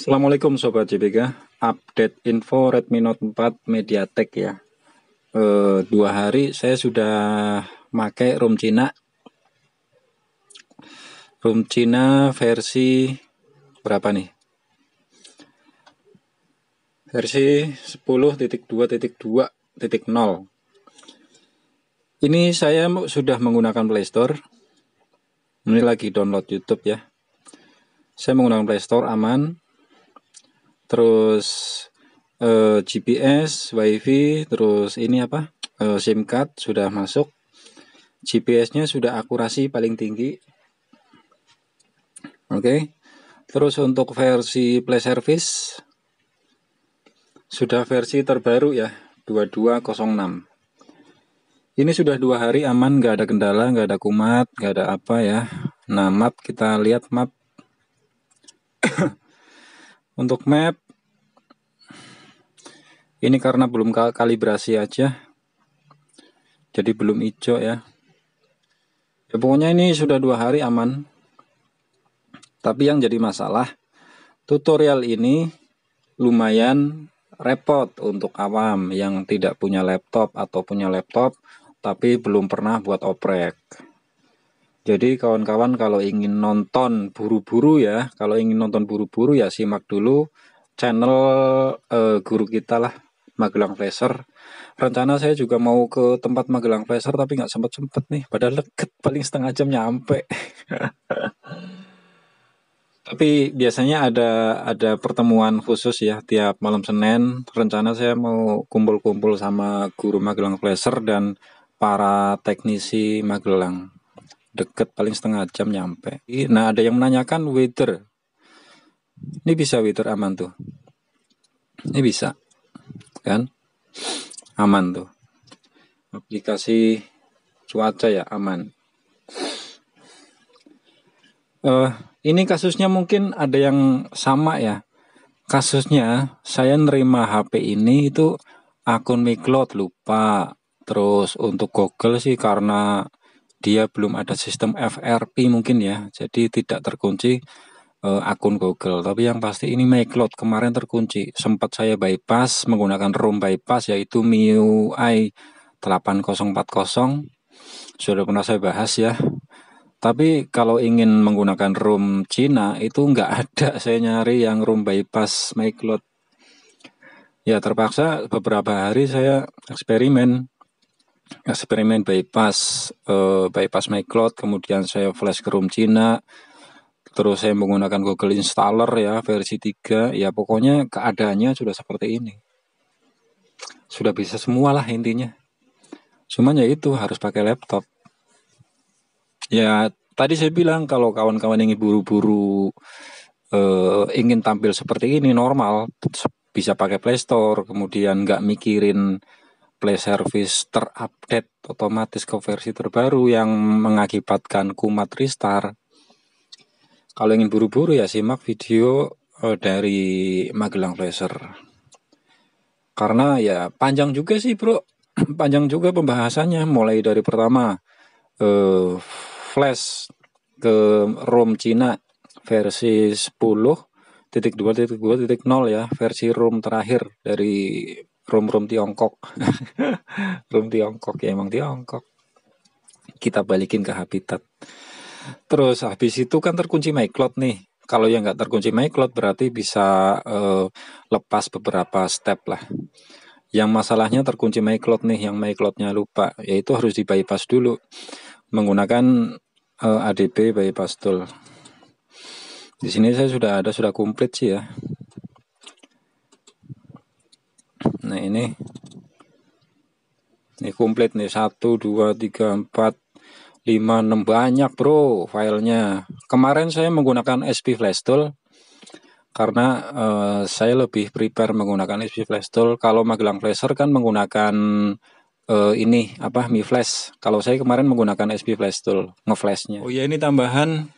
Assalamualaikum Sobat JPK Update info Redmi Note 4 Mediatek ya e, Dua hari saya sudah pakai ROM Cina ROM Cina versi berapa nih? Versi 10.2.2.0 Ini saya sudah menggunakan Playstore Ini lagi download YouTube ya Saya menggunakan Playstore aman terus uh, eh, GPS, WiFi, terus ini apa? Uh, SIM card sudah masuk. GPS-nya sudah akurasi paling tinggi. Oke. Okay. Terus untuk versi Play Service sudah versi terbaru ya, 2206. Ini sudah dua hari aman, nggak ada kendala, nggak ada kumat, nggak ada apa ya. Nah, map kita lihat map untuk map ini karena belum kalibrasi aja. Jadi belum hijau ya. Ya pokoknya ini sudah dua hari aman. Tapi yang jadi masalah tutorial ini lumayan repot untuk awam yang tidak punya laptop atau punya laptop tapi belum pernah buat oprek. Jadi kawan-kawan kalau ingin nonton buru-buru ya, kalau ingin nonton buru-buru ya simak dulu channel uh, guru kita lah Magelang Flasher. Rencana saya juga mau ke tempat Magelang Flasher tapi nggak sempat sempet nih. Padahal deket paling setengah jam nyampe. tapi biasanya ada ada pertemuan khusus ya tiap malam Senin. Rencana saya mau kumpul-kumpul sama guru Magelang Flasher dan para teknisi Magelang deket paling setengah jam nyampe. Nah ada yang menanyakan weather. Ini bisa weather aman tuh. Ini bisa, kan? Aman tuh. Aplikasi cuaca ya aman. Uh, ini kasusnya mungkin ada yang sama ya. Kasusnya saya nerima HP ini itu akun Miklot lupa. Terus untuk Google sih karena dia belum ada sistem FRP mungkin ya, jadi tidak terkunci uh, akun Google. Tapi yang pasti ini MyCloud kemarin terkunci. Sempat saya bypass menggunakan ROM bypass yaitu MIUI 8040. Sudah pernah saya bahas ya. Tapi kalau ingin menggunakan rom Cina itu nggak ada saya nyari yang rom bypass MyCloud. Ya terpaksa beberapa hari saya eksperimen eksperimen bypass uh, bypass MyCloud kemudian saya flash ke room Cina terus saya menggunakan Google Installer ya versi 3 ya pokoknya keadaannya sudah seperti ini sudah bisa semualah intinya cuman ya itu harus pakai laptop ya tadi saya bilang kalau kawan-kawan ingin buru-buru uh, ingin tampil seperti ini normal bisa pakai Play Store kemudian nggak mikirin play service terupdate otomatis ke versi terbaru yang mengakibatkan kumat restart. Kalau ingin buru-buru ya simak video eh, dari Magelang Flasher. Karena ya panjang juga sih bro, panjang juga pembahasannya mulai dari pertama eh, flash ke ROM Cina versi 10 titik dua titik dua titik nol ya versi ROM terakhir dari rum-rum Tiongkok rum Tiongkok ya emang Tiongkok kita balikin ke habitat terus habis itu kan terkunci MyCloud nih kalau yang nggak terkunci MyCloud berarti bisa uh, lepas beberapa step lah yang masalahnya terkunci MyCloud nih yang MyCloudnya lupa yaitu harus di bypass dulu menggunakan uh, eh, ADB bypass tool di sini saya sudah ada sudah komplit sih ya Nah ini ini komplit nih 1, 2, 3, 4, 5, 6 banyak bro filenya. Kemarin saya menggunakan SP Flash Tool karena uh, saya lebih prepare menggunakan SP Flash Tool. Kalau Magelang Flasher kan menggunakan uh, ini apa Mi Flash. Kalau saya kemarin menggunakan SP Flash Tool ngeflashnya. Oh ya ini tambahan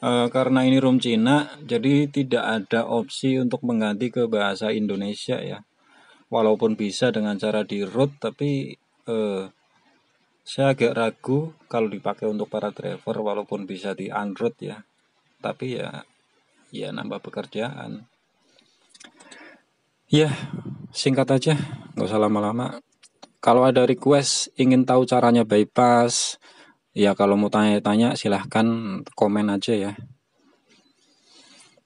uh, karena ini room Cina jadi tidak ada opsi untuk mengganti ke bahasa Indonesia ya walaupun bisa dengan cara di root, tapi eh, saya agak ragu kalau dipakai untuk para driver walaupun bisa di unroot ya tapi ya ya nambah pekerjaan ya singkat aja nggak usah lama-lama kalau ada request ingin tahu caranya bypass ya kalau mau tanya-tanya silahkan komen aja ya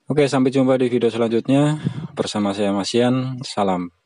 Oke, sampai jumpa di video selanjutnya bersama saya Masian. Salam.